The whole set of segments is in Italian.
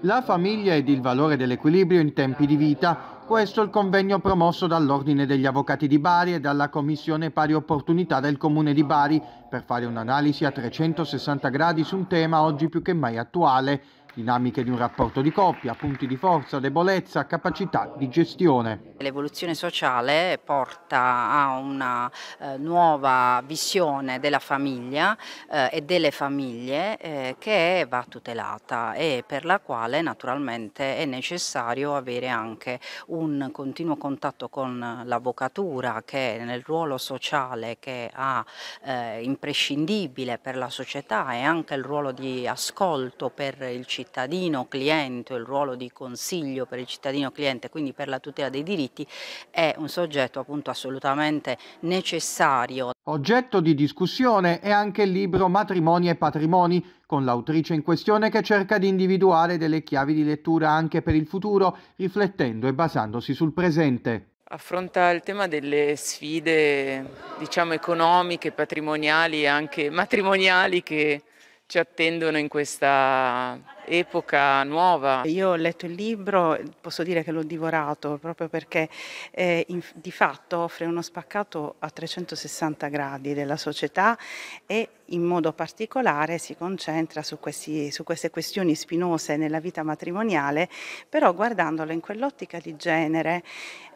La famiglia ed il valore dell'equilibrio in tempi di vita, questo è il convegno promosso dall'Ordine degli Avvocati di Bari e dalla Commissione Pari Opportunità del Comune di Bari per fare un'analisi a 360 gradi su un tema oggi più che mai attuale, dinamiche di un rapporto di coppia, punti di forza, debolezza, capacità di gestione. L'evoluzione sociale porta a una eh, nuova visione della famiglia eh, e delle famiglie eh, che va tutelata e per la quale naturalmente è necessario avere anche un continuo contatto con l'avvocatura che nel ruolo sociale che ha eh, imprescindibile per la società e anche il ruolo di ascolto per il cittadino cittadino-cliente, il ruolo di consiglio per il cittadino-cliente, quindi per la tutela dei diritti, è un soggetto appunto assolutamente necessario. Oggetto di discussione è anche il libro Matrimoni e Patrimoni, con l'autrice in questione che cerca di individuare delle chiavi di lettura anche per il futuro, riflettendo e basandosi sul presente. Affronta il tema delle sfide, diciamo, economiche, patrimoniali e anche matrimoniali che ci attendono in questa epoca nuova. Io ho letto il libro, posso dire che l'ho divorato proprio perché eh, in, di fatto offre uno spaccato a 360 gradi della società e in modo particolare si concentra su, questi, su queste questioni spinose nella vita matrimoniale, però guardandolo in quell'ottica di genere.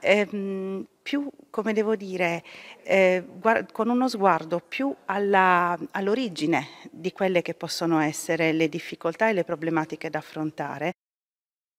Ehm, più, come devo dire, eh, con uno sguardo più all'origine di quelle che possono essere le difficoltà e le problematiche problematiche da affrontare